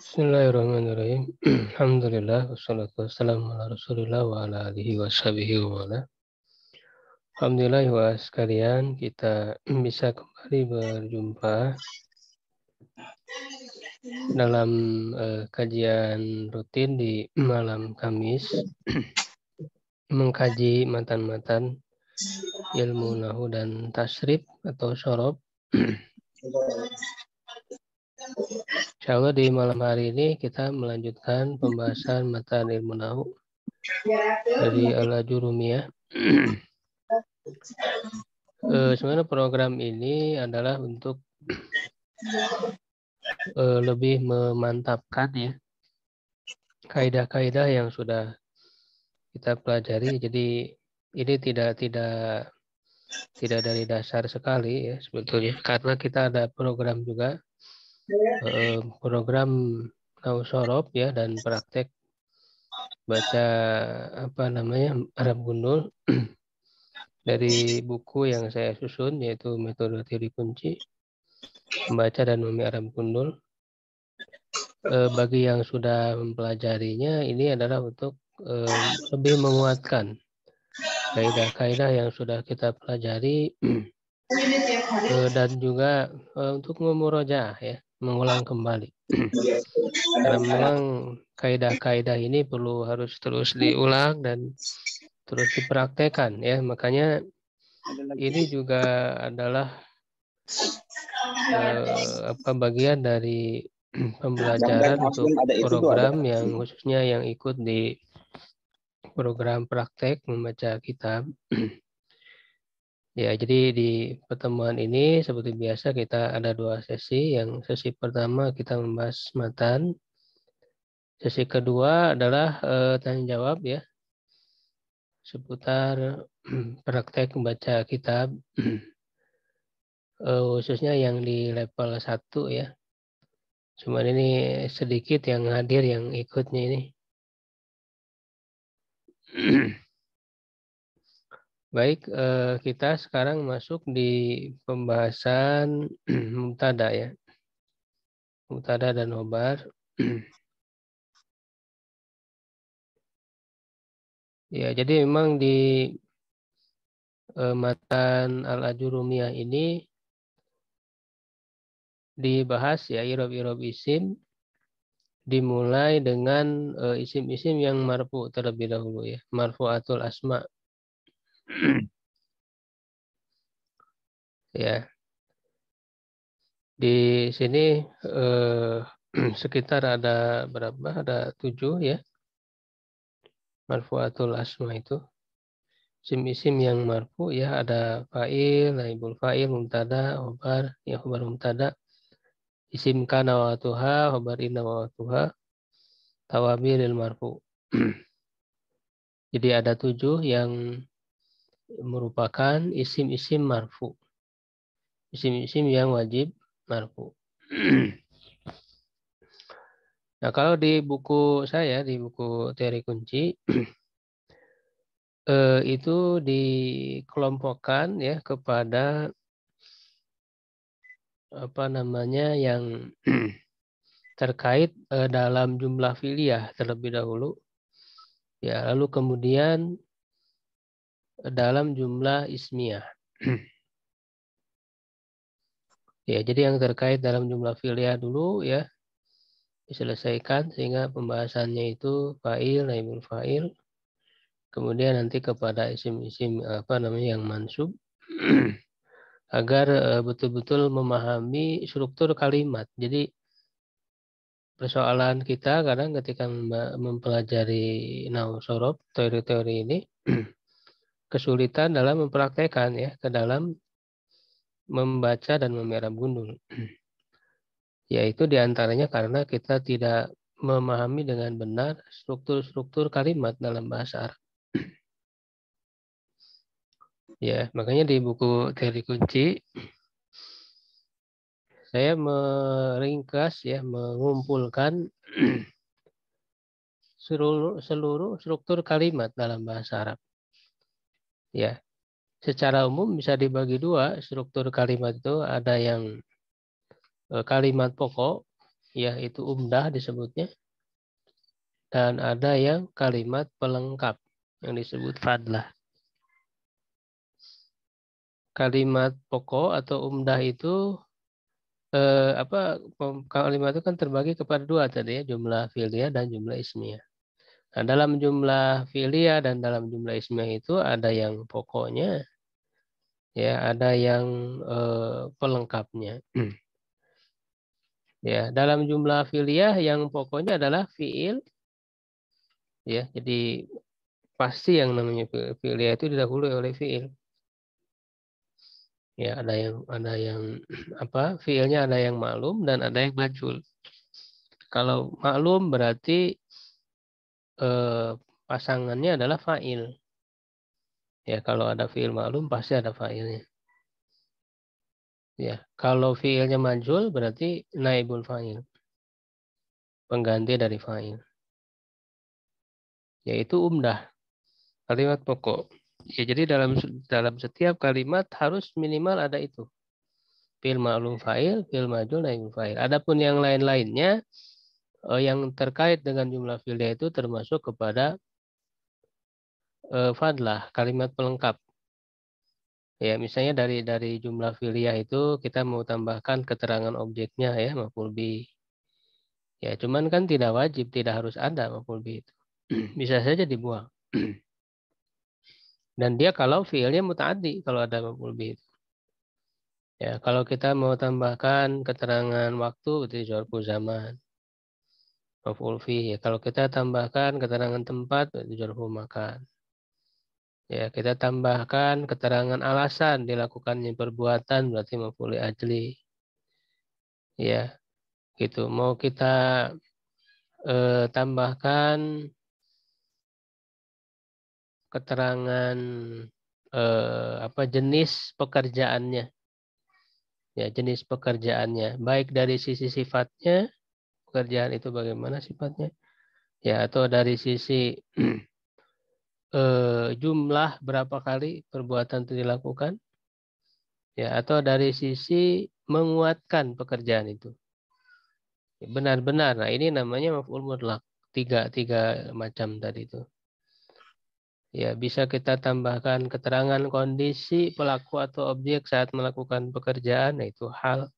Bismillahirrahmanirrahim. Alhamdulillah wassalatu wassalamu ala Rasulillah wa ala alihi wa wa ala. Alhamdulillah wa sekalian kita bisa kembali berjumpa dalam uh, kajian rutin di malam Kamis mengkaji matan-matan ilmu nahu dan tasrif atau sorob Insya Allah di malam hari ini kita melanjutkan pembahasan mata ilmu nahu dari al jurumia. e, eh, sebenarnya program ini adalah untuk e, lebih memantapkan ya kaidah-kaidah yang sudah kita pelajari. Jadi ini tidak tidak tidak dari dasar sekali ya sebetulnya karena kita ada program juga program program Nausorop ya dan praktek baca apa namanya Arab Gundul dari buku yang saya susun yaitu metode teori kunci membaca dan memahami Arab Gundul eh, bagi yang sudah mempelajarinya ini adalah untuk eh, lebih menguatkan kaidah-kaidah yang sudah kita pelajari eh, dan juga untuk memuroja ya mengulang kembali. Karena memang kaidah-kaidah ini perlu harus terus diulang dan terus dipraktekkan ya. Makanya ini juga adalah uh, apa bagian dari pembelajaran untuk program yang khususnya yang ikut di program praktek membaca kitab Ya, jadi di pertemuan ini seperti biasa kita ada dua sesi. Yang sesi pertama kita membahas matan. Sesi kedua adalah eh, tanya jawab ya. Seputar praktek membaca kitab. eh, khususnya yang di level 1 ya. Cuman ini sedikit yang hadir yang ikutnya ini. Baik, eh, kita sekarang masuk di pembahasan mutada ya. mutada dan hobar. ya, jadi memang di eh, matan Al-Ajurumiyah ini dibahas ya irob-irob isim dimulai dengan eh, isim-isim yang marfu terlebih dahulu ya, marfu atul asma' ya. Di sini eh, sekitar ada berapa? Ada tujuh ya. Marfuatul asma itu. Isim-isim yang marfu ya ada fa'il, naibul fa'il, mumtada, khobar, ya khobar mumtada. Isim kana wa tuha, khobar inna wa tuha. Tawabiril marfu. Jadi ada tujuh yang merupakan isim-isim marfu. Isim-isim yang wajib marfu. nah, kalau di buku saya, di buku teori kunci, eh, itu dikelompokkan ya kepada apa namanya yang terkait eh, dalam jumlah filiah terlebih dahulu. Ya, lalu kemudian dalam jumlah ismiyah. ya, jadi yang terkait dalam jumlah filia dulu ya diselesaikan sehingga pembahasannya itu fa'il, naibul fa'il. Kemudian nanti kepada isim-isim apa namanya yang mansub agar e, betul-betul memahami struktur kalimat. Jadi persoalan kita kadang ketika mempelajari nausorob teori-teori ini kesulitan dalam mempraktekkan ya ke dalam membaca dan memerah gunung yaitu diantaranya karena kita tidak memahami dengan benar struktur-struktur kalimat dalam bahasa Arab. Ya, makanya di buku teori kunci saya meringkas ya mengumpulkan seluruh struktur kalimat dalam bahasa Arab ya secara umum bisa dibagi dua struktur kalimat itu ada yang eh, kalimat pokok yaitu umdah disebutnya dan ada yang kalimat pelengkap yang disebut fadlah kalimat pokok atau umdah itu eh, apa kalimat itu kan terbagi kepada dua tadi ya jumlah filia dan jumlah ismiyah Nah, dalam jumlah filia dan dalam jumlah ismiyah itu ada yang pokoknya, ya ada yang eh, pelengkapnya. Hmm. ya, dalam jumlah filia yang pokoknya adalah fiil. Ya, jadi pasti yang namanya filia itu didahului oleh fiil. Ya, ada yang ada yang apa? Fiilnya ada yang malum dan ada yang majul. Kalau maklum berarti eh, pasangannya adalah fa'il. Ya, kalau ada fi'il maklum pasti ada fa'ilnya. Ya, kalau fi'ilnya majul berarti naibul fa'il. Pengganti dari fa'il. Yaitu umdah. Kalimat pokok. Ya, jadi dalam dalam setiap kalimat harus minimal ada itu. Fi'il ma'lum fa'il, fi'il majul, naibul fa'il. Adapun yang lain-lainnya Eh, yang terkait dengan jumlah filia itu termasuk kepada eh, fadlah, kalimat pelengkap. Ya, misalnya dari dari jumlah filia itu kita mau tambahkan keterangan objeknya ya maf'ul bi. Ya, cuman kan tidak wajib, tidak harus ada maf'ul bi itu. Bisa saja dibuang. Dan dia kalau fi'ilnya muta'addi kalau ada maf'ul bi itu. Ya, kalau kita mau tambahkan keterangan waktu berarti zaman maf'ul fihi. Ya, kalau kita tambahkan keterangan tempat berarti jarhu makan. Ya, kita tambahkan keterangan alasan dilakukannya perbuatan berarti maf'ul ajli. Ya. Gitu. Mau kita eh, tambahkan keterangan eh, apa jenis pekerjaannya ya jenis pekerjaannya baik dari sisi sifatnya pekerjaan itu bagaimana sifatnya ya atau dari sisi eh, jumlah berapa kali perbuatan itu dilakukan ya atau dari sisi menguatkan pekerjaan itu ya, benar-benar nah ini namanya maf'ul mutlak tiga tiga macam tadi itu ya bisa kita tambahkan keterangan kondisi pelaku atau objek saat melakukan pekerjaan yaitu hal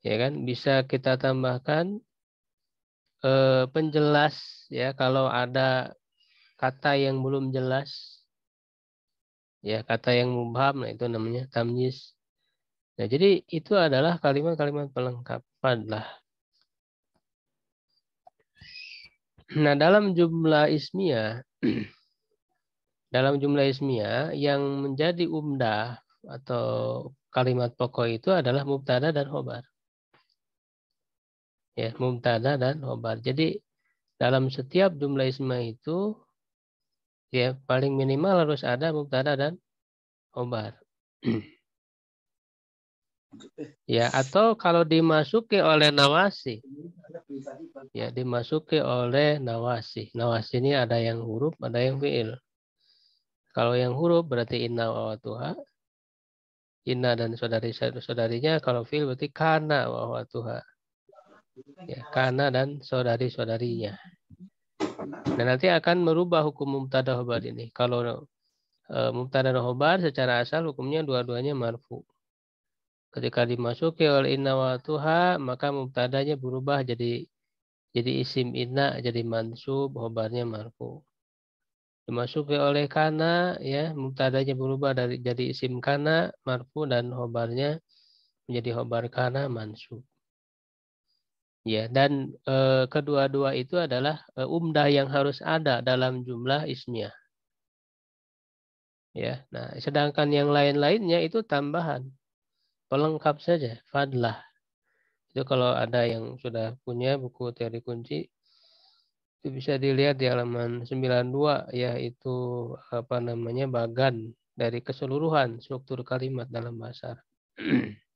ya kan bisa kita tambahkan eh, penjelas ya kalau ada kata yang belum jelas ya kata yang mubham nah itu namanya tamyiz nah jadi itu adalah kalimat-kalimat pelengkap lah nah dalam jumlah ismiyah dalam jumlah ismiyah yang menjadi umdah atau kalimat pokok itu adalah mubtada dan khobar ya mubtada dan khobar. Jadi dalam setiap jumlah isma itu ya paling minimal harus ada mubtada dan khobar. ya atau kalau dimasuki oleh nawasi ya dimasuki oleh nawasi nawasi ini ada yang huruf ada yang fiil kalau yang huruf berarti inna wa tuha inna dan saudari saudarinya kalau fiil berarti kana wa tuha ya, karena dan saudari-saudarinya. Dan nanti akan merubah hukum mubtada khobar ini. Kalau e, mubtada khobar secara asal hukumnya dua-duanya marfu. Ketika dimasuki oleh inna wa tuha, maka mubtadanya berubah jadi jadi isim inna jadi mansub, khobarnya marfu. Dimasuki oleh kana ya, mubtadanya berubah dari jadi isim kana marfu dan khobarnya menjadi khobar kana mansub. Ya, dan e, kedua-dua itu adalah e, umdah yang harus ada dalam jumlah ismiyah. Ya, nah sedangkan yang lain-lainnya itu tambahan, pelengkap saja, fadlah. Itu kalau ada yang sudah punya buku teori kunci itu bisa dilihat di halaman 92 yaitu apa namanya bagan dari keseluruhan struktur kalimat dalam bahasa Arab.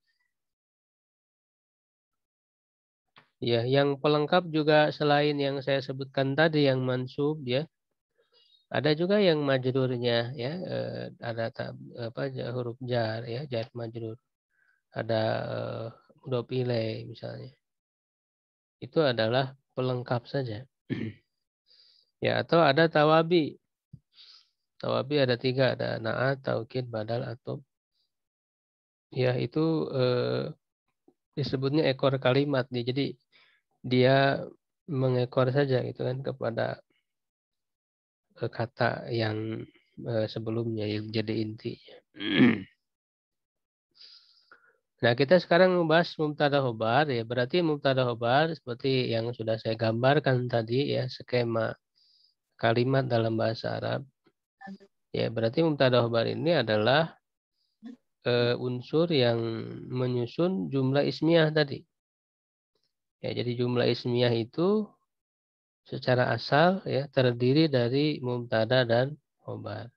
Ya, yang pelengkap juga selain yang saya sebutkan tadi yang mansub ya. Ada juga yang majrurnya ya, eh, ada apa huruf jar ya, jar majrur. Ada eh, mudhof misalnya. Itu adalah pelengkap saja. ya, atau ada tawabi. Tawabi ada tiga, ada na'at, taukid, badal, atau ya itu eh, disebutnya ekor kalimat nih. Jadi dia mengekor saja gitu kan kepada eh, kata yang eh, sebelumnya yang jadi intinya. Nah, kita sekarang membahas mubtada khobar ya. Berarti mubtada khobar seperti yang sudah saya gambarkan tadi ya, skema kalimat dalam bahasa Arab. Ya, berarti mubtada khobar ini adalah uh, unsur yang menyusun jumlah ismiyah tadi. Ya, jadi jumlah ismiyah itu secara asal ya terdiri dari mumtada dan khobar.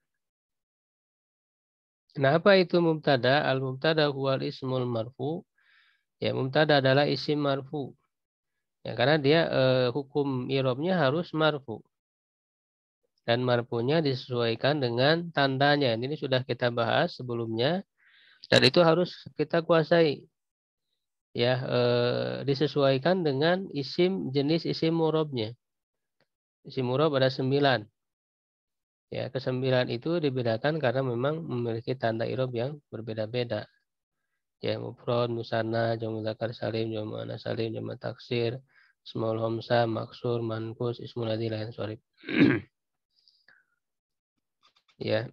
Nah, apa itu mumtada? Al mumtada huwal ismul marfu. Ya, mubtada adalah isim marfu. Ya, karena dia eh, hukum irobnya harus marfu. Dan marfunya disesuaikan dengan tandanya. Ini sudah kita bahas sebelumnya. Dan itu harus kita kuasai ya e, disesuaikan dengan isim jenis isim murobnya. Isim murob ada sembilan. Ya, kesembilan itu dibedakan karena memang memiliki tanda irob yang berbeda-beda. Ya, mufrad, musanna, jamu zakar salim, jamu anas salim, jamu taksir, small homsa, maksur, mankus, ismul adi, lain sorib. ya.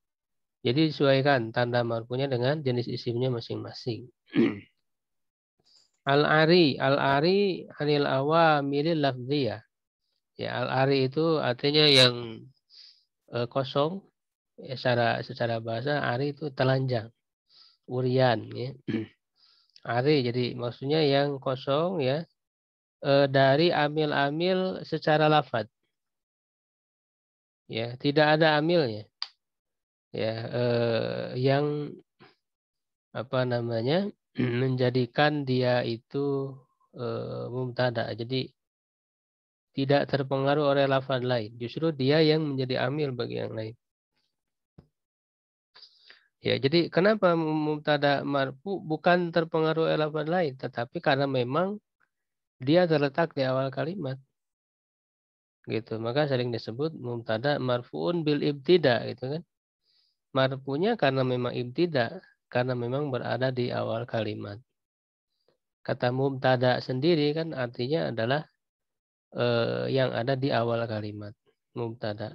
Jadi disesuaikan tanda marfunya dengan jenis isimnya masing-masing. Al-ari, al-ari anil awamilil lafziyah. Ya, al-ari itu artinya yang uh, kosong ya, secara secara bahasa ari itu telanjang. Urian ya. ari jadi maksudnya yang kosong ya uh, dari amil-amil secara lafat. Ya, tidak ada amilnya. Ya, uh, yang apa namanya? menjadikan dia itu e, eh, mumtada. Jadi tidak terpengaruh oleh lafaz lain. Justru dia yang menjadi amil bagi yang lain. Ya, jadi kenapa mumtada marfu bukan terpengaruh oleh lafaz lain, tetapi karena memang dia terletak di awal kalimat. Gitu. Maka sering disebut mumtada marfuun bil ibtida gitu kan. Marfunya karena memang ibtida karena memang berada di awal kalimat. Kata mubtada sendiri kan artinya adalah eh, yang ada di awal kalimat. Mubtada.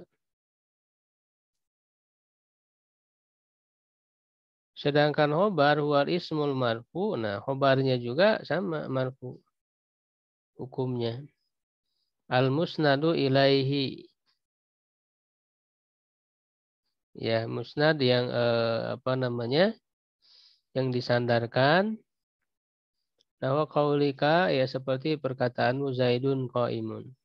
Sedangkan hobar huar ismul marfu. Nah, hobarnya juga sama marfu. Hukumnya. Al musnadu ilaihi ya musnad yang eh, apa namanya yang disandarkan bahwa kaulika ya seperti perkataan Zaidun qaimun.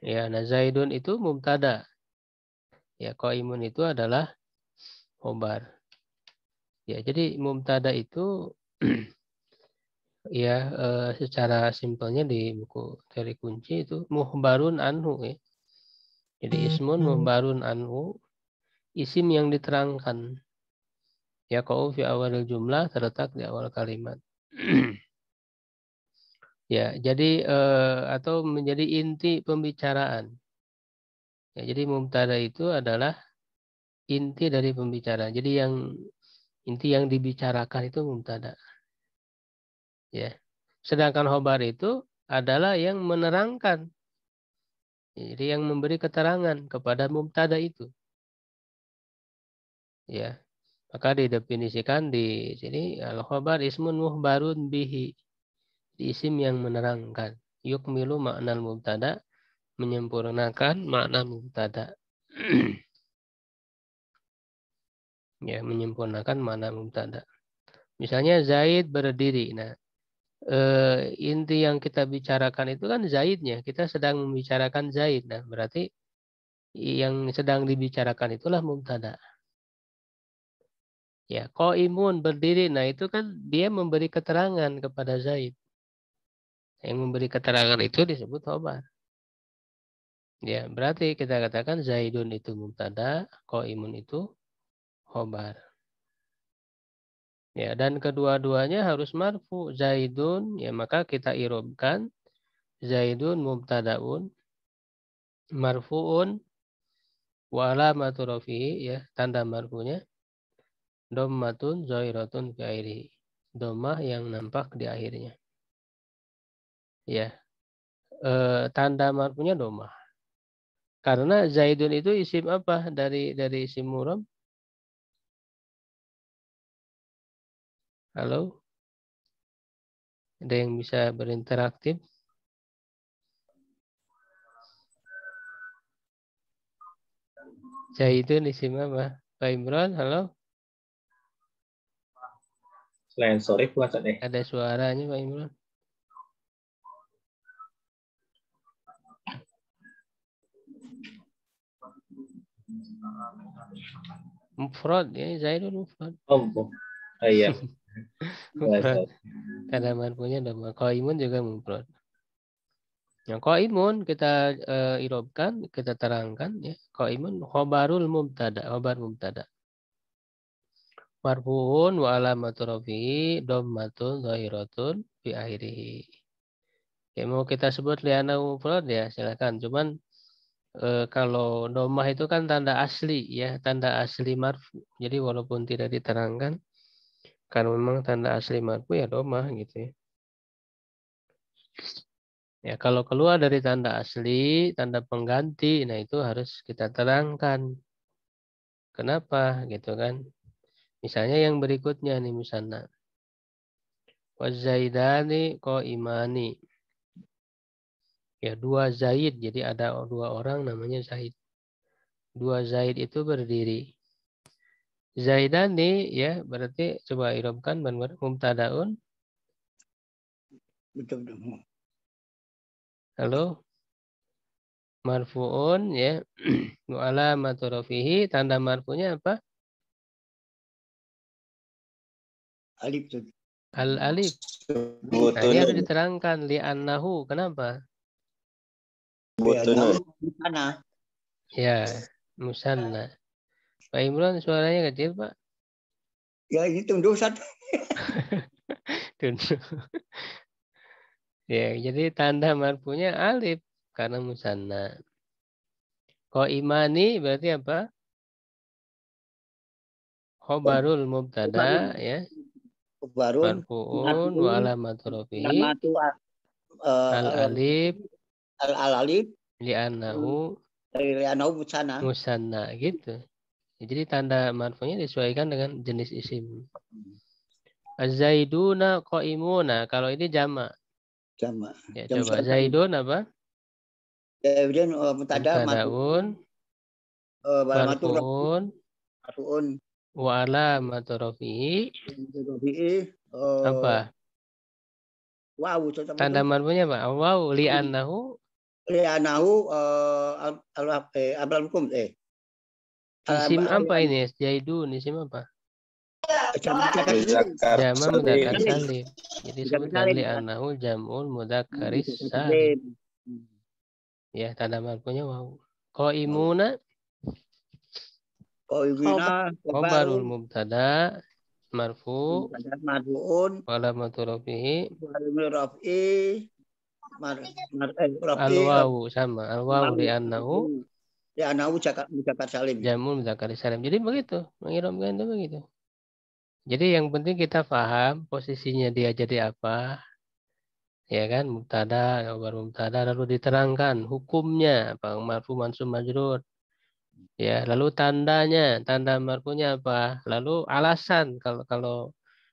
Ya, nah Zaidun itu mumtada Ya, qaimun itu adalah khobar. Ya, jadi mumtada itu ya eh, secara simpelnya di buku teori kunci itu muhbarun anhu ya. Jadi ismun hmm, hmm. muhbarun anhu isim yang diterangkan Ya, kau fi awal jumlah terletak di awal kalimat. ya, jadi uh, atau menjadi inti pembicaraan. Ya, jadi mumtada itu adalah inti dari pembicaraan. Jadi yang inti yang dibicarakan itu mumtada. Ya. Sedangkan hobar itu adalah yang menerangkan. Jadi yang memberi keterangan kepada mumtada itu. Ya, maka didefinisikan di sini al-khabar ismun muhbarun bihi. di Isim yang menerangkan. yuk milu makna mubtada menyempurnakan makna mubtada. ya, menyempurnakan makna mubtada. Misalnya Zaid berdiri. Nah, eh, inti yang kita bicarakan itu kan Zaidnya. Kita sedang membicarakan Zaid. Nah, berarti yang sedang dibicarakan itulah mubtada. Ya, ko imun berdiri. Nah, itu kan dia memberi keterangan kepada Zaid. Yang memberi keterangan itu disebut khobar. Ya, berarti kita katakan Zaidun itu mubtada, imun itu khobar. Ya, dan kedua-duanya harus marfu. Zaidun, ya maka kita irobkan Zaidun mubtadaun marfuun wa alamatu ya, tanda marfunya dommatun zairatun fi akhirih. Domah yang nampak di akhirnya. Ya. E, tanda marfunya domah. Karena Zaidun itu isim apa dari dari isim muram? Halo? Ada yang bisa berinteraktif? Zaidun isim apa? Pak Imran, halo? Sensorik bukan Ustaz. Ada suaranya Pak Imran. Mufrad ya, Zaidul Mufrad. Oh, oh iya. mufrad. Karena marfunya dhamma. Kalau imun juga mufrad. Yang kalau imun kita uh, irobkan, kita terangkan ya. Kalau imun khobarul mubtada, khobar mubtada marfuun wa alamatu rofi dommatun zahiratun bi akhirih. Oke, mau kita sebut liana mufrad ya silakan. Cuman e, kalau domah itu kan tanda asli ya, tanda asli marfu. Jadi walaupun tidak diterangkan karena memang tanda asli marfu ya domah gitu ya. Ya, kalau keluar dari tanda asli, tanda pengganti, nah itu harus kita terangkan. Kenapa gitu kan? Misalnya yang berikutnya nih misalnya. Wazaidani ko imani. Ya dua Zaid. Jadi ada dua orang namanya Zaid. Dua Zaid itu berdiri. Zaidani ya berarti coba irobkan benar mumtadaun. Hmm. Halo. Marfuun ya. Mu'alamatu rafihi tanda marfunya apa? alif al alif tadi harus diterangkan li annahu kenapa Musanna. Ya, musanna. Pak Imran suaranya kecil, Pak. Ya, ini tunduk satu. tunduk. Ya, jadi tanda marfunya alif karena musanna. Ko imani berarti apa? Khobarul mubtada ya. Barun. barun, wa alamatu rafi'i. Eh, eh, alamatu al alif. Al al alif. Li'anahu. Li'anahu musanna. Musanna gitu. Jadi tanda marfunya disesuaikan dengan jenis isim. Az-zaiduna qaimuna. Kalau ini jama. Jama. Ya, jama coba zaidun apa? Ya, kemudian uh, mutada marfuun. Uh, Wa alamatu rafi'i. apa? Oh. Wow, Tanda marfunya apa? Wow, li'annahu li'annahu uh, al eh hukum eh. Isim apa ini? jaidu isim apa? Jama mudakar salim. Jadi li anahu, jamul mudakaris salim. Ya, tanda marfunya ko Qaimuna Qaulina oh, khabarul mubtada marfu marfuun wala maturafihi wala rafi mar mar eh, alwawu sama alwawu di anahu Di annahu salim jamul muzakkar salim jadi begitu mengiramkan itu begitu jadi yang penting kita paham posisinya dia jadi apa ya kan mubtada khabar mubtada lalu diterangkan hukumnya apa marfu mansub majrur ya lalu tandanya tanda marfunya apa lalu alasan kalau kalau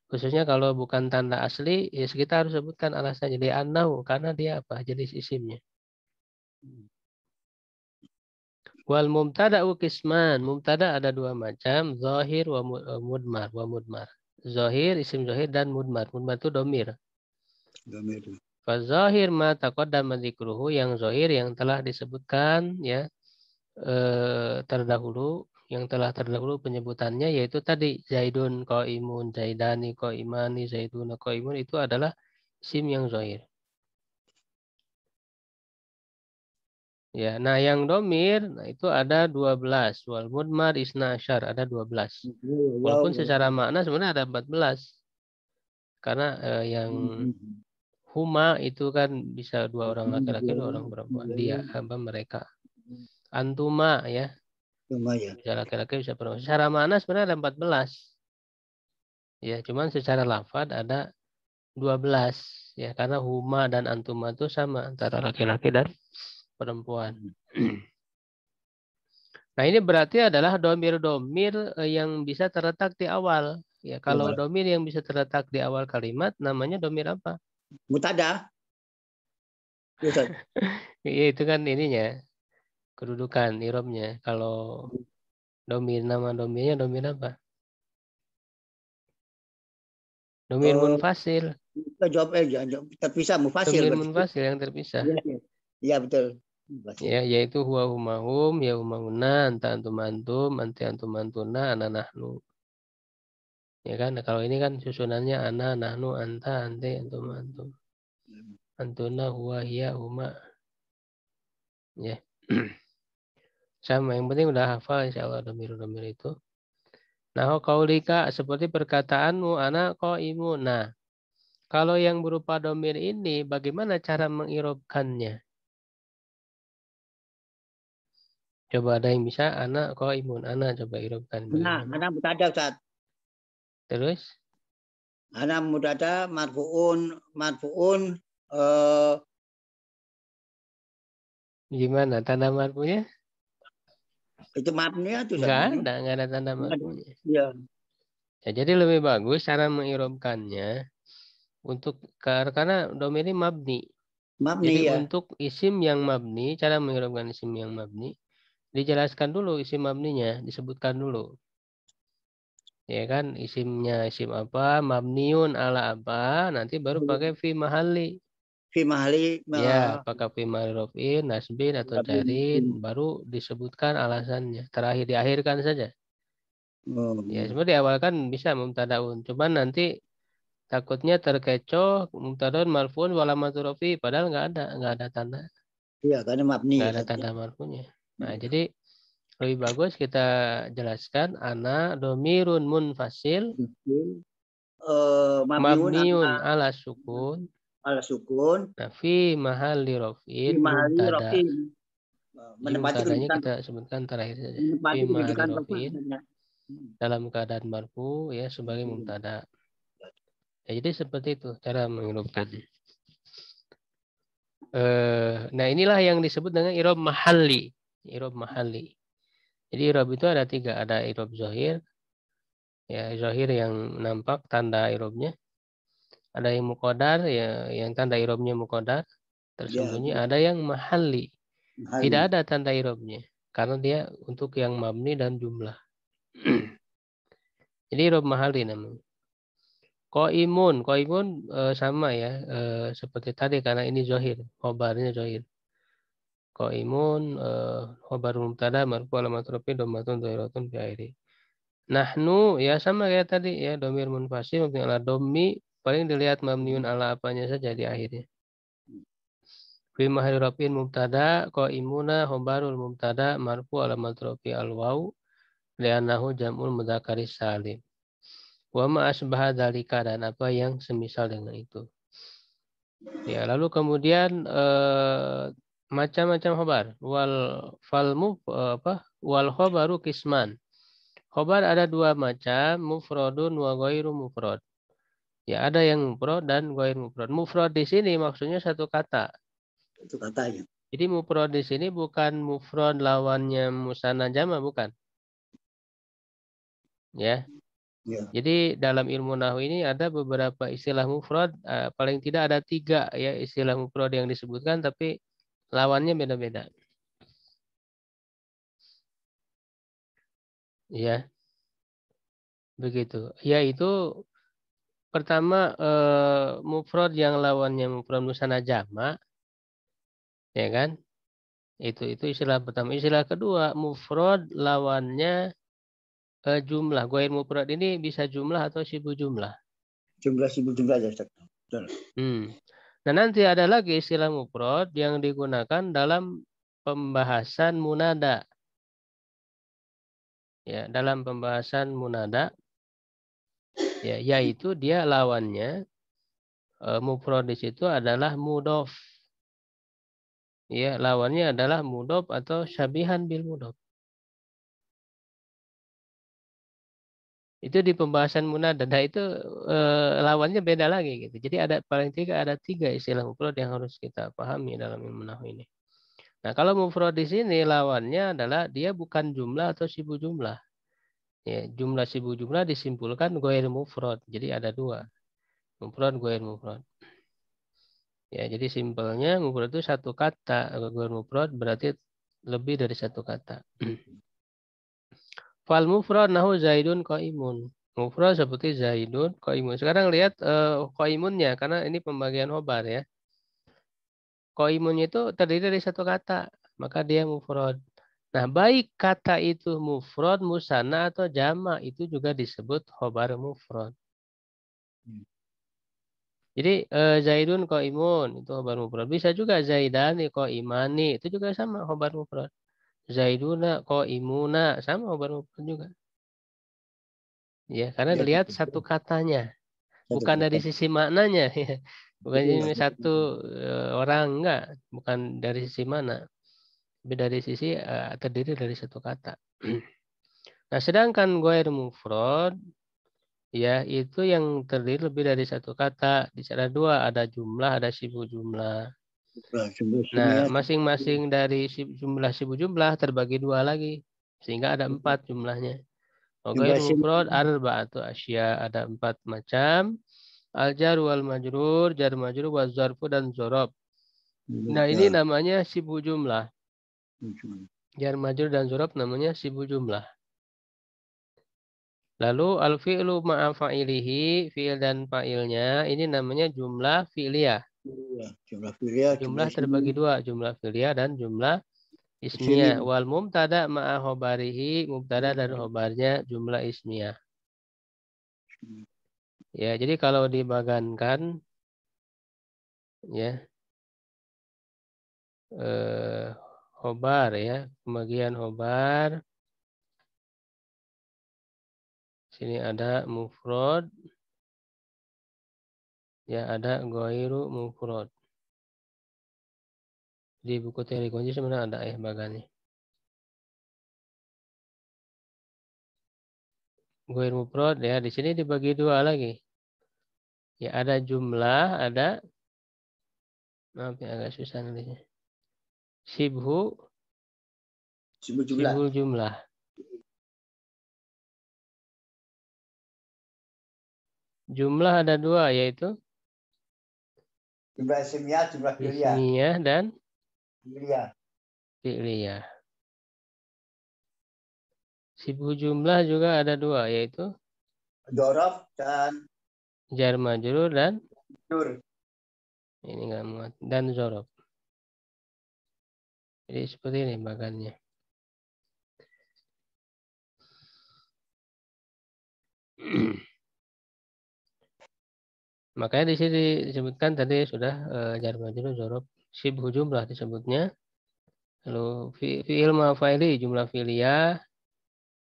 khususnya kalau bukan tanda asli ya kita harus sebutkan alasannya dia anau karena dia apa jenis isimnya wal mubtada'u kisman mumtada ada dua macam zahir wa eh, mudmar wa mudmar zahir isim zahir dan mudmar mudmar itu domir domir Fazahir ma taqaddama dzikruhu yang zahir yang telah disebutkan ya eh, terdahulu yang telah terdahulu penyebutannya yaitu tadi Zaidun Qaimun, Zaidani Qaimani, Zaiduna Qaimun itu adalah sim yang zohir. Ya, nah yang domir nah itu ada 12. Wal mudmar isna asyar ada 12. Walaupun iya, iya. secara makna sebenarnya ada 14. Karena eh, yang hmm, hmm, hmm. huma itu kan bisa dua orang laki-laki, dua orang perempuan. Iya, Dia apa mereka. Antuma ya. Antuma ya. laki-laki bisa perempuan. Secara mana sebenarnya ada 14. Ya, cuman secara lafad ada 12 ya karena huma dan antuma itu sama antara laki-laki dan perempuan. Hmm. Nah, ini berarti adalah domir-domir eh, yang bisa terletak di awal. Ya, kalau iya. domir yang bisa terletak di awal kalimat namanya domir apa? Mutada. Iya, iya, itu kan ininya kedudukan irobnya. Kalau domir nama domirnya domir apa? Domir oh, munfasil. Kita jawab eh ya, terpisah munfasil domin munfasil yang terpisah. Iya, ya, betul. Ya, yaitu huwa humahum, ya humahuna, anta antum antum, anti antum antuna, ana nahnu. Ya kan, nah, kalau ini kan susunannya ana, nahnu, anta, anti, antum antum. Hmm. Antuna, huwa, hiya, huma. Ya. Sama, yang penting udah hafal insya Allah domir-domir itu. Nah, oh, kaulika seperti perkataanmu anak kau imun Nah, kalau yang berupa domir ini, bagaimana cara mengirobkannya? Coba ada yang bisa, anak kau imun, anak coba irobkan. Nah, anak mutada saat Terus? Anak mutada marfuun, marfuun. Eh... Gimana tanda marfunya? Itu mabnya tuh. Enggak ada, enggak ada tanda mabnya. ya. Ya, jadi lebih bagus cara mengirobkannya untuk karena domain ini mabni. Mabni jadi ya. untuk isim yang mabni, cara mengirobkan isim yang mabni dijelaskan dulu isim mabninya, disebutkan dulu. Ya kan, isimnya isim apa, mabniun ala apa, nanti baru iya. pakai fi mahali fi ya apakah fi rofin nasbin atau jarin baru disebutkan alasannya terakhir diakhirkan saja hmm. ya sebenarnya diawalkan awal kan bisa mumtadaun cuman nanti takutnya terkecoh mumtadaun marfun walamatu rofi padahal nggak ada nggak ada tanda iya karena mabni nggak ya, ada tanda ya. marfunnya nah hmm. jadi lebih bagus kita jelaskan Anak, domirun munfasil uh, mabniun, mabniun ala sukun al sukun nah, fi mahali rofin di rofin menempati kita sebutkan terakhir saja fi mahali rofin dalam keadaan marfu ya sebagai hmm. mubtada ya, jadi seperti itu cara menghirupkannya eh, nah inilah yang disebut dengan irob mahali irob mahali jadi irob itu ada tiga ada irob zohir ya zohir yang nampak tanda irobnya ada yang mukodar ya yang tanda irobnya mukodar tersembunyi ya, ya. ada yang mahali tidak ada tanda irobnya karena dia untuk yang mabni dan jumlah jadi irob mahali namanya Koimun, koimun e, sama ya e, seperti tadi karena ini zohir, khobarnya zohir. Koimun, e, khobar tada marfu alamat domatun, doiratun, fi Nahnu ya sama kayak tadi ya domir munfasi mungkin ala domi Paling dilihat mamniun ala apanya saja di akhirnya. Fi mahali rafin mubtada qaimuna hobarul mubtada marfu ala rafi al wau li'annahu jam'ul mudzakkari salim. Wa ma asbaha dzalika dan apa yang semisal dengan itu. Ya, lalu kemudian eh, macam-macam khobar. Wal falmu eh, apa? Wal khobaru kisman. Khobar ada dua macam, mufrodun wa ghairu mufrod. Ya ada yang mufrad dan goir mufrad. Mufrad di sini maksudnya satu kata. Satu kata ya. Jadi mufrad di sini bukan mufrad lawannya musana jama bukan. Ya. ya. Jadi dalam ilmu nahu ini ada beberapa istilah mufrad, uh, paling tidak ada tiga ya istilah mufrad yang disebutkan tapi lawannya beda-beda. Ya. Begitu. Yaitu pertama eh, mufrad yang lawannya mufrad musana jama ya kan itu itu istilah pertama istilah kedua mufrad lawannya eh, jumlah goir mufrad ini bisa jumlah atau sibu jumlah jumlah sibu jumlah aja Hmm. Nah nanti ada lagi istilah mufrad yang digunakan dalam pembahasan munada ya dalam pembahasan munada ya yaitu dia lawannya uh, mufrodis itu adalah mudof ya lawannya adalah mudof atau syabihan bil mudof itu di pembahasan munadada nah, itu uh, lawannya beda lagi gitu jadi ada paling tiga ada tiga istilah mufrod yang harus kita pahami dalam ilmu nahu ini nah kalau mufrod di sini lawannya adalah dia bukan jumlah atau sibu jumlah ya jumlah sibu jumlah disimpulkan goer mufrad jadi ada dua mufrad goer mufrad ya jadi simpelnya mufrad itu satu kata goer mufrad berarti lebih dari satu kata fal mufrad nahu zaidun qaimun mufrad seperti zaidun qaimun sekarang lihat uh, eh, imunnya karena ini pembagian hobar ya imunnya itu terdiri dari satu kata maka dia mufrad Nah, baik kata itu mufrad, musana atau jama itu juga disebut hobar mufrad. Jadi eh, Zaidun imun itu hobar mufrad. Bisa juga Zaidani imani itu juga sama hobar mufrad. Zaiduna imuna sama hobar mufrad juga. Ya, karena ya, lihat satu katanya. Bukan dari sisi maknanya ya. Bukan iya, ini satu eh, orang enggak, bukan dari sisi mana beda dari sisi uh, terdiri dari satu kata. nah, sedangkan goer mufrad ya itu yang terdiri lebih dari satu kata. Di cara dua ada jumlah, ada sibu jumlah. Nah, nah masing-masing dari jumlah sibu jumlah terbagi dua lagi sehingga ada hmm. empat jumlahnya. Nah, Oke, mufrad atau asya ada empat macam. Al jar wal majrur, jar majrur wa dan zorob. Nah, ini namanya sibu jumlah. Hmm. Jar majur dan zorob namanya sibu jumlah. Lalu al fi'lu ma'afa'ilihi, fil fi'il dan fa'ilnya ini namanya jumlah fi'liya. Iya, jumlah filia. Jumlah, jumlah terbagi dua, jumlah filia dan jumlah ismiya. Wal mumtada maahobarihi mumtada dan hmm. hobarnya jumlah ismiya. Hmm. Ya, jadi kalau dibagankan ya eh Hobar ya, pembagian Hobar. Sini ada mufrad. Ya, ada goiru mufrad. Di buku teori kunci sebenarnya ada ya bagannya. goiru mufrad ya, di sini dibagi dua lagi. Ya, ada jumlah, ada Maaf ya agak susah nulisnya. Sibhu Sibhu jumlah. Sibhu jumlah. Jumlah ada dua yaitu jumlah ismiyah, jumlah fi'liyah. Ismiyah dan fi'liyah. Fi'liyah. jumlah juga ada dua yaitu Dorof dan Jar juru dan Jur. Ini enggak muat. Dan Zorof. Jadi seperti ini bagannya. Makanya di sini disebutkan tadi sudah uh, jarum majrur zorob sibhu jumlah disebutnya. Lalu fi, fi'il ma'faili jumlah filia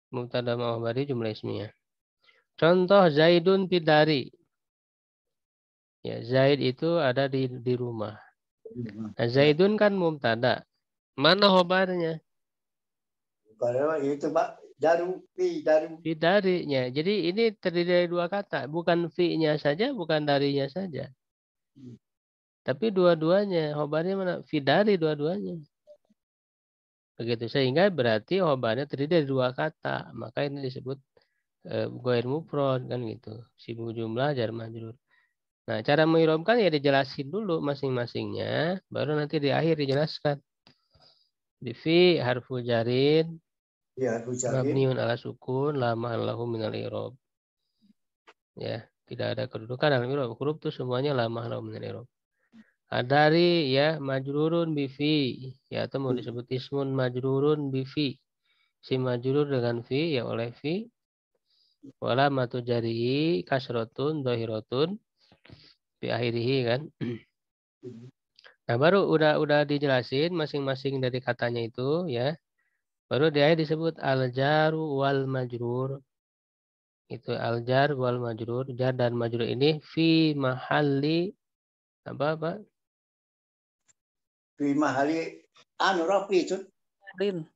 mubtada ma'khbari jumlah ismiyah. Contoh Zaidun Pidari. Ya, Zaid itu ada di di rumah. Nah, Zaidun kan mubtada. Mana hobarnya? itu pak daru fi daru. Fi darinya. Jadi ini terdiri dari dua kata, bukan fi-nya saja, bukan darinya saja. Hmm. Tapi dua-duanya, hobarnya mana? Fi dari dua-duanya. Begitu sehingga berarti hobarnya terdiri dari dua kata, maka ini disebut goir eh, goir mufrad kan gitu. Si jumlah jar majrur. Nah, cara menghirupkan ya dijelasin dulu masing-masingnya, baru nanti di akhir dijelaskan. Divi harfu jarin. Ya, harfu jarin. Mabniun ala sukun lama lahu minal irob. Ya, tidak ada kedudukan dalam irob. Huruf itu semuanya lama lahu minal irob. Adari nah, ya majrurun bifi ya atau mau disebut ismun majrurun bifi si majrur dengan fi ya oleh fi wala matu jari kasrotun dohirotun bi akhirihi kan hmm. Nah, baru udah udah dijelasin masing-masing dari katanya itu ya. Baru dia disebut al-jaru wal majrur. Itu al-jar wal majrur, jar dan majrur ini fi mahalli apa apa? Fi mahalli anu rafi itu.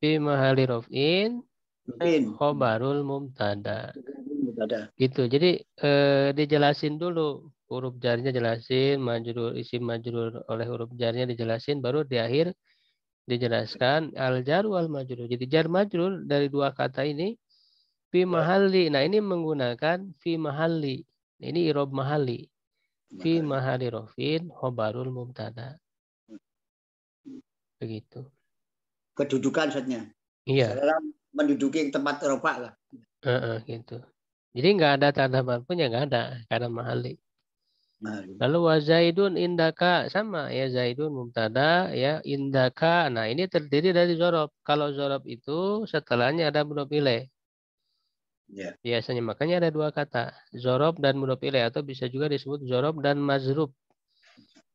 Fi mahalli rafin khobarul mumtada. Mumtada. Gitu. Jadi eh, dijelasin dulu huruf jarinya jelasin, majrur isi majrur oleh huruf jarinya dijelasin, baru di akhir dijelaskan al jar wal majrur. Jadi jar majrur dari dua kata ini fi ya. mahalli. Nah, ini menggunakan fi mahalli. Ini irob mahalli. Fi mahalli rofin hobarul mubtada. Begitu. Kedudukan saatnya. Iya. Sekarang menduduki tempat Eropa lah. Uh -uh, gitu. Jadi nggak ada tanda pun ya nggak ada karena mahali. Iya. Lalu wa zaidun indaka sama ya zaidun mubtada ya indaka. Nah, ini terdiri dari zorob. Kalau zorob itu setelahnya ada mudhof ilaih. Yeah. Biasanya makanya ada dua kata, zorob dan mudhof ilaih atau bisa juga disebut zorob dan mazrub.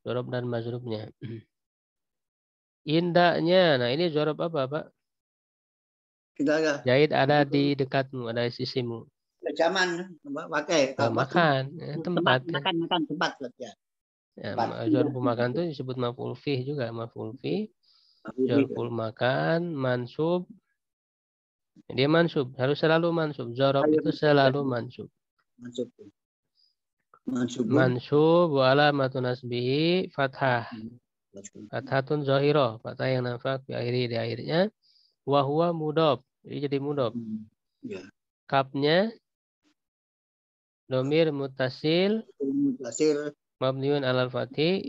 Zorob dan mazrubnya. Indaknya. Nah, ini zorob apa, Pak? Indaka. ada. ada di dekatmu, ada di sisimu jaman pakai nah, makan makan, tempat, ya. tempat makan iya. makan tempat kerja ya, jorbu makan itu disebut maful fih juga maful fih jorful makan mansub dia mansub harus selalu mansub zorob itu selalu mansub mansub mansub mansub wa alamatu nasbihi fathah hmm, fathatun zohiro fathah yang nafak di akhir di akhirnya wahwa mudob jadi jadi mudob hmm, ya. kapnya Domir mutasil. Mutasil. Mabniun alal fatih.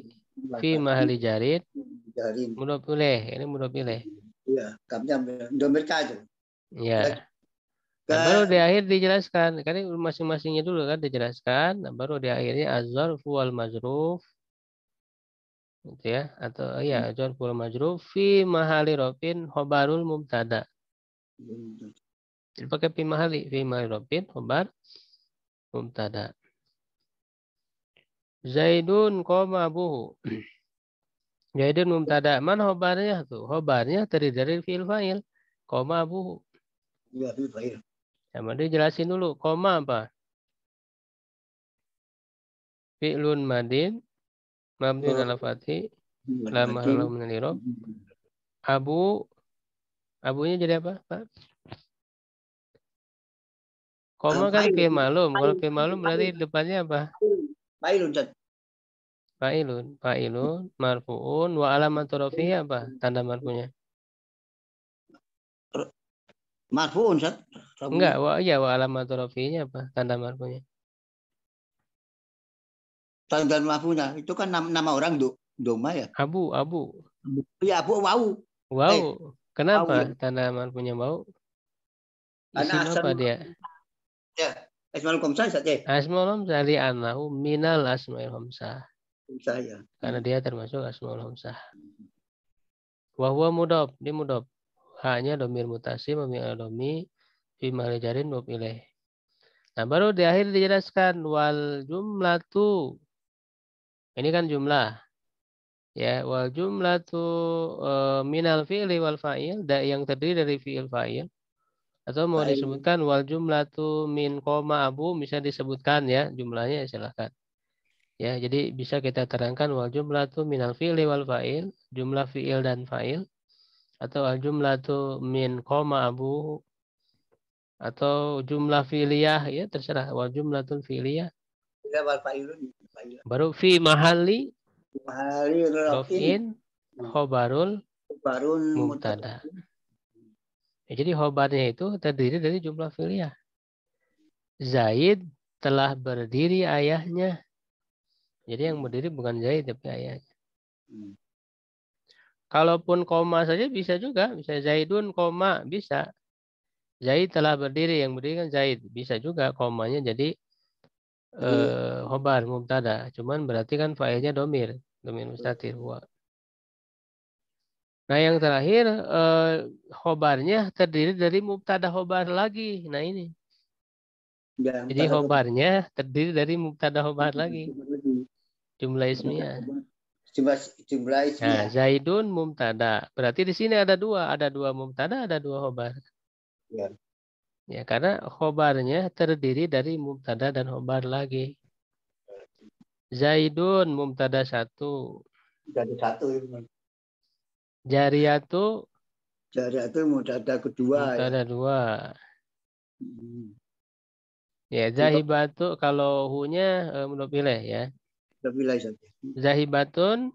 Fi mahali jarid. Jarid. Mudah pilih. Ini mudah pilih. Iya. Kamnya domir kaju. Iya. Nah, baru di akhir dijelaskan. Kan masing-masingnya dulu kan dijelaskan. Nah, baru di akhirnya azor fual mazruf. Gitu ya. Atau ya hmm. azor fual mazruf. Fi mahali robin hobarul mumtada. Iya, Jadi pakai fi mahali. Fi mahali robin hobar mubtada. Zaidun koma buhu Zaidun mubtada. Man hobarnya tuh? Hobarnya terdiri dari fiil fa'il. Koma buhu Iya, fiil fa'il. Ya, mari jelasin dulu. Koma apa? Fi'lun madin. mabni ala fatih. Lamah lamah Abu. Abunya jadi apa, Pak? Koma kan fi'il malum. Kalau fi'il malum berarti depannya apa? Fa'ilun. Fa'ilun. Fa'ilun, marfu'un, wa alamatu rafi'i apa? Tanda marfu'nya. Marfu'un, Ustaz. Enggak, wa iya wa alamatu apa? Tanda marfu'nya. Tanda marfu'nya itu kan nama, orang do, doma ya? Abu, abu. Iya, abu wau. Wau. Eh, kenapa iya. tanda marfu'nya wau? Karena apa dia? Ya, asmaul khamsah saja. Ya? Asmaul Khomsah li minal asmaul Khomsah. ya. Karena dia termasuk asmaul Khomsah. Wa mudob, mudob, dia mudob. Hanya domir mutasi mami alomi, fi jarin Nah, baru di akhir dijelaskan wal jumlah tu. Ini kan jumlah. Ya, wal jumlah tu e, eh, minal fi'li wal fa'il, yang terdiri dari fi'il fa'il atau mau Baik. disebutkan wal jumlah tu min koma abu bisa disebutkan ya jumlahnya ya, silahkan. Ya, jadi bisa kita terangkan wal jumlah tu min al fi'li wal fa'il, jumlah fi'il dan fa'il atau jumlah tu min koma abu atau jumlah fi'liyah ya terserah wal jumlah tu fi'liyah. Baru fi mahali mahali rafin khobarul khobarun mutada, Ya, jadi khobarnya itu terdiri dari jumlah filia. Zaid telah berdiri ayahnya. Jadi yang berdiri bukan Zaid tapi ayahnya. Hmm. Kalaupun koma saja bisa juga, bisa Zaidun koma bisa. Zaid telah berdiri, yang berdiri kan Zaid. Bisa juga komanya jadi eh, hmm. hobar mubtada. Cuman berarti kan failnya domir, domir mustatir buat. Nah, yang terakhir eh, hobarnya terdiri dari mubtada hobar lagi. Nah, ini. Ya, Jadi hobarnya terdiri dari mubtada hobar lagi. Jumlah ismiyah. Jumlah, jumlah ismiyah. Nah, Zaidun mubtada. Berarti di sini ada dua, ada dua mubtada, ada dua hobar. Ya. Ya, karena hobarnya terdiri dari mubtada dan hobar lagi. Iya. Zaidun mubtada satu. Jadi satu. Ya. Jariyah itu Jariyah itu mudada kedua. Mudada ya. dua. Hmm. Ya, zahibatu kalau hunya e, pilih ya. pilih saja. Zahibatun.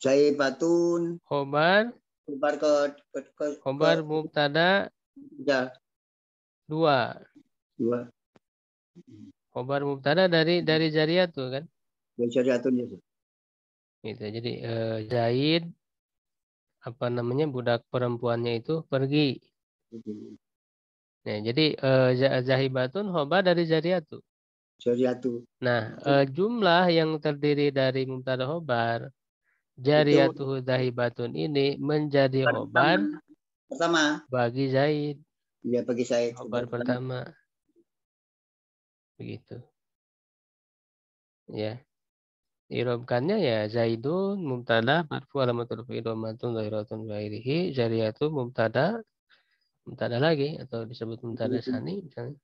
Zahibatun. Khobar. Khobar ke, ke, ke Khobar mubtada. Ya. Dua. Dua. Khobar mubtada dari dari Jariatu tuh kan. Dari jariyatun ya. Itu jadi uh, Zaid apa namanya budak perempuannya itu pergi. Mm-hmm. Nah, jadi eh, zahibatun hoba dari jariatu. Jariatu. Nah, eh, jumlah yang terdiri dari mubtada hobar jariatu zahibatun ini menjadi hobar pertama bagi Zaid. ya bagi Zaid. Hobar pertama. pertama. Begitu. Ya. Irobkannya ya Zaidun mubtada marfu alamatul fi'il matun zahiratun ghairihi jariyatu mubtada mubtada lagi atau disebut mubtada sani misalnya.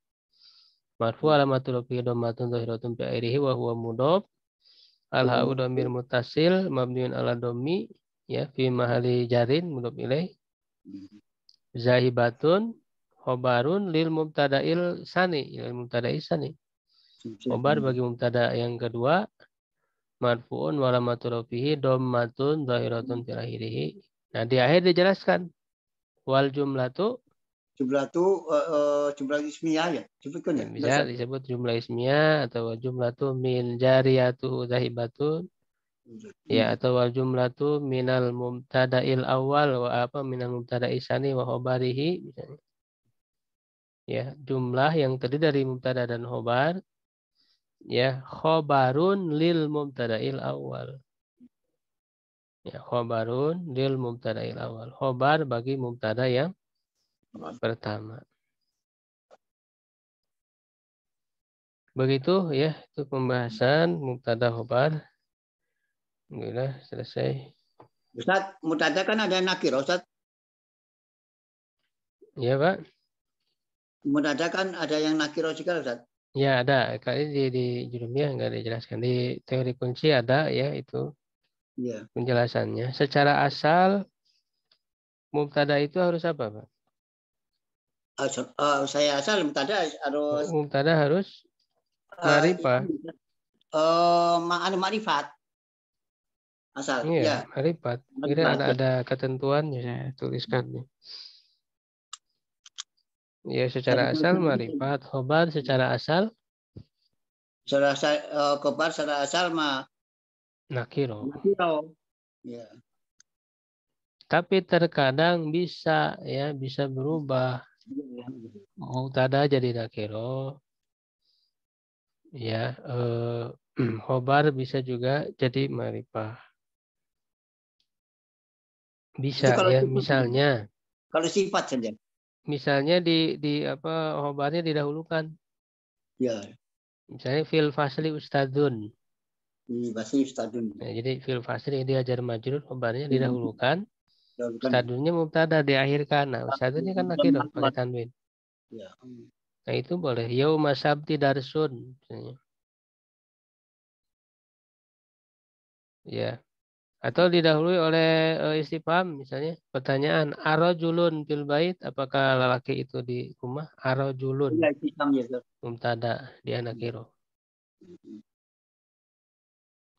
Marfu alamatul fi'il matun zahiratun ghairihi wa huwa mudob al hau mutasil mabniun ala dhammi ya fi mahali jarin mudob ilaih. Zahibatun khobarun lil il sani, lil muntada sani. Khobar bagi muntada yang kedua marfuun wala alamatu dom matun zahiratun fi akhirih. Nah, di akhir dijelaskan wal jumlatu eh, eh, jumlah tu uh, jumlah ismiyah ya sebutkan ya bisa disebut jumlah ismiyah atau jumlah tu min jariyatu zahibatun ya atau wal jumlah itu minal mubtada'il awal wa apa minal mubtada'i sani wa hobarihi misalnya ya jumlah yang terdiri dari mubtada dan hobar ya khobarun lil mubtada'il awal ya khobarun lil mubtada'il awal khobar bagi mubtada yang pertama begitu ya itu pembahasan mubtada khobar Alhamdulillah selesai Ustaz mubtada kan ada nakir Ustaz Iya Pak mubtada kan ada yang nakir juga Ustaz Ya ada, kali di, di judulnya nggak dijelaskan di teori kunci ada ya itu ya. penjelasannya. Secara asal mubtada itu harus apa, Pak? uh, saya asal mubtada harus mubtada harus ah, ma'rifah. Uh, uh, ma'an ma'rifat. Asal. Iya, ya. ma'rifat. Kira ada ada ketentuannya saya tuliskan nih. Ya secara asal marifat, gitu. khobar secara asal. Secara asal uh, eh, khobar secara asal ma. Nakiro. Nakiro. Ya. Tapi terkadang bisa ya bisa berubah. tada jadi nakiro. Ya, eh, khobar bisa juga jadi marifah. Bisa ya, misalnya. Kalau sifat saja misalnya di di apa obatnya didahulukan. Ya. Misalnya fil fasli ustadun. Fil fasli ustadun. Ya, nah, jadi fil fasli dia ajar majrur obatnya hmm. didahulukan. Hmm. Ustadunnya mubtada diakhirkan. Nah, ustadunnya kan akhir pakai tanwin. Ya. Nah, itu boleh yauma sabti darsun misalnya. Ya atau didahului oleh eh, istifham misalnya pertanyaan julun fil bait apakah lelaki itu di rumah arojulun iya, iya, mumtada di anak kiro iya.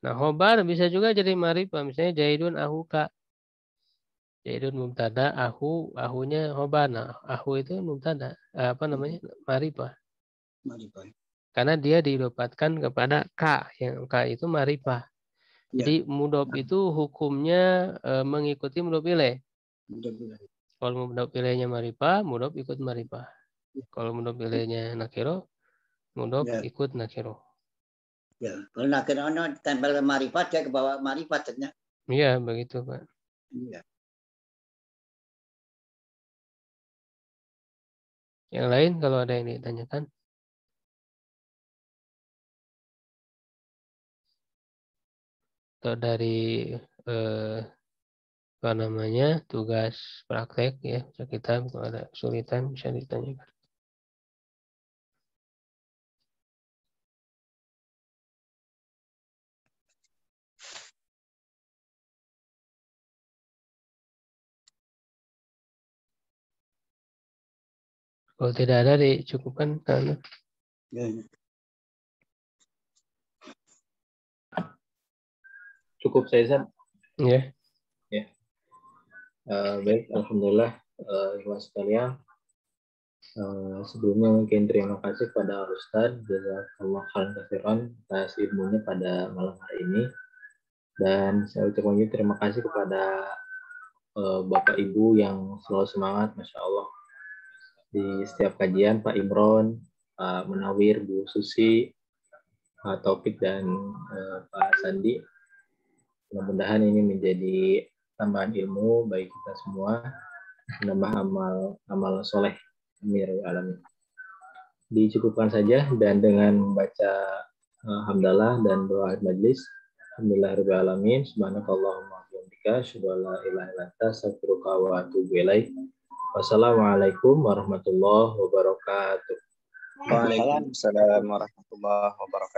nah hobar bisa juga jadi marifah misalnya jaidun ahuka jaidun mumtada ahu ahunya hobar nah ahu itu mumtada eh, apa namanya marifah marifah karena dia didapatkan kepada ka yang ka itu marifah jadi iya. mudob nah. itu hukumnya uh, mengikuti mudop ilai. Kalau mudop ilainya maripa, mudob ikut maripa. Iya. Kalau mudop ilainya nakiro, mudob ya. ikut nakiro. Ya, kalau nakiro no tempel maripa dia ke bawah maripa ternyata. Iya, begitu, Pak. Iya. Yang lain kalau ada yang ditanyakan? atau dari eh, apa namanya tugas praktek ya bisa kita kalau ada kesulitan bisa ditanyakan. Kalau tidak ada dicukupkan. Karena... Ya, ya. cukup saya Zan. Iya. Ya. Yeah. Ya. Yeah. Uh, baik, alhamdulillah uh, sekalian. Uh, sebelumnya mungkin terima kasih kepada Ustaz Jazakallah khairan kasiran atas ilmunya pada malam hari ini. Dan saya ucapkan juga terima kasih kepada uh, Bapak Ibu yang selalu semangat, Masya Allah. Di setiap kajian, Pak Imron, Pak Menawir, Bu Susi, Pak Topik, dan uh, Pak Sandi Mudah-mudahan ini menjadi tambahan ilmu bagi kita semua, menambah amal amal soleh. miru ya alamin. Dicukupkan saja dan dengan membaca alhamdulillah eh, dan doa majlis. Alhamdulillah rabbil alamin. Subhanakallahumma wa bihamdika asyhadu an la ilaha illa anta astaghfiruka Wassalamualaikum warahmatullahi wabarakatuh. Waalaikumsalam warahmatullahi wabarakatuh.